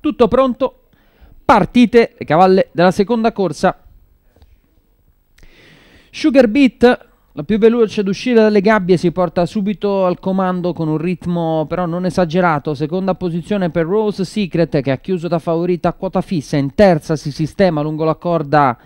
Tutto pronto, partite le cavalle della seconda corsa. Sugar Beat, la più veloce ad uscire dalle gabbie, si porta subito al comando con un ritmo però non esagerato. Seconda posizione per Rose Secret che ha chiuso da favorita a quota fissa. In terza si sistema lungo la corda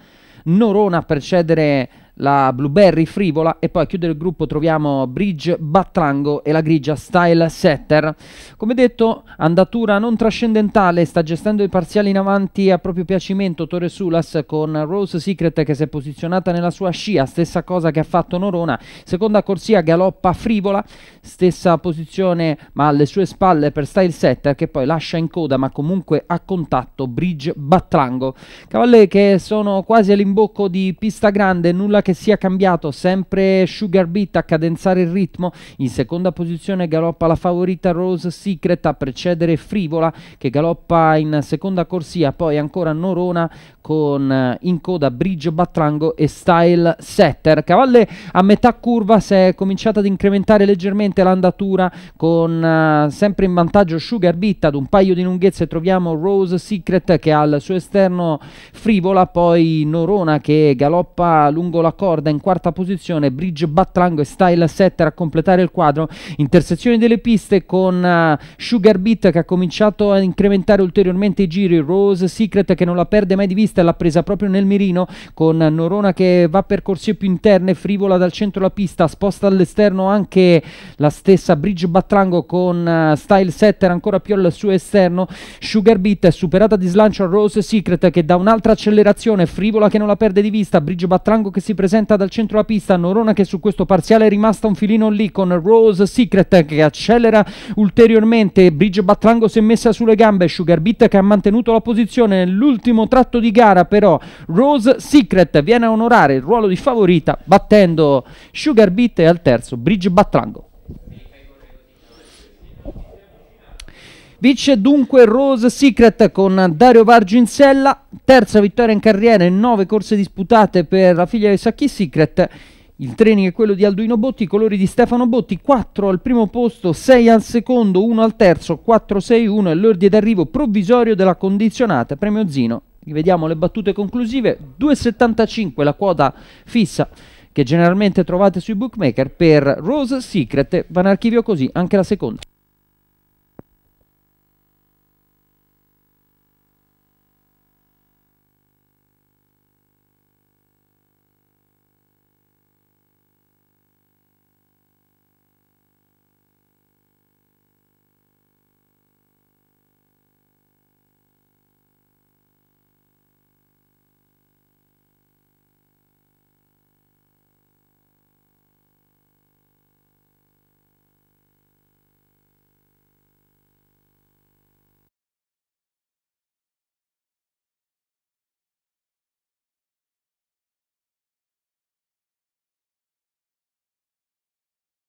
Norona per cedere la Blueberry Frivola e poi a chiudere il gruppo troviamo Bridge Battrango e la grigia Style Setter. Come detto, andatura non trascendentale, sta gestendo i parziali in avanti a proprio piacimento Torre Sulas con Rose Secret che si è posizionata nella sua scia, stessa cosa che ha fatto Norona. Seconda corsia galoppa Frivola, stessa posizione ma alle sue spalle per Style Setter che poi lascia in coda ma comunque a contatto Bridge Battrango. Cavalle che sono quasi all'imbocco di pista grande, nulla che sia cambiato, sempre Sugar Beat a cadenzare il ritmo, in seconda posizione galoppa la favorita Rose Secret a precedere Frivola che galoppa in seconda corsia, poi ancora Norona con eh, in coda Bridge Battrango e Style Setter. Cavalle a metà curva si è cominciata ad incrementare leggermente l'andatura con uh, sempre in vantaggio Sugar Beat ad un paio di lunghezze troviamo Rose Secret che ha al suo esterno Frivola, poi Norona che galoppa lungo la corda in quarta posizione Bridge Battrango e Style Setter a completare il quadro intersezione delle piste con uh, Sugar Beat che ha cominciato a incrementare ulteriormente i giri Rose Secret che non la perde mai di vista l'ha presa proprio nel mirino con Norona che va per corsie più interne frivola dal centro la pista sposta all'esterno anche la stessa Bridge Battrango con uh, Style Setter ancora più al suo esterno Sugar Beat è superata di slancio Rose Secret che dà un'altra accelerazione frivola che non la perde di vista Bridge Battrango che si presenta presenta dal centro la pista Norona che su questo parziale è rimasta un filino lì con Rose Secret che accelera ulteriormente Bridge Battrango si è messa sulle gambe Sugar Beat che ha mantenuto la posizione nell'ultimo tratto di gara però Rose Secret viene a onorare il ruolo di favorita battendo Sugar Beat e al terzo Bridge Battrango Vince dunque Rose Secret con Dario Varginsella, terza vittoria in carriera in nove corse disputate per la figlia di Sacchi Secret. Il training è quello di Alduino Botti, i colori di Stefano Botti, 4 al primo posto, 6 al secondo, 1 al terzo, 4-6-1 e l'ordine d'arrivo provvisorio della condizionata, premio Zino. Rivediamo le battute conclusive, 2,75 la quota fissa che generalmente trovate sui bookmaker per Rose Secret, va in archivio così anche la seconda.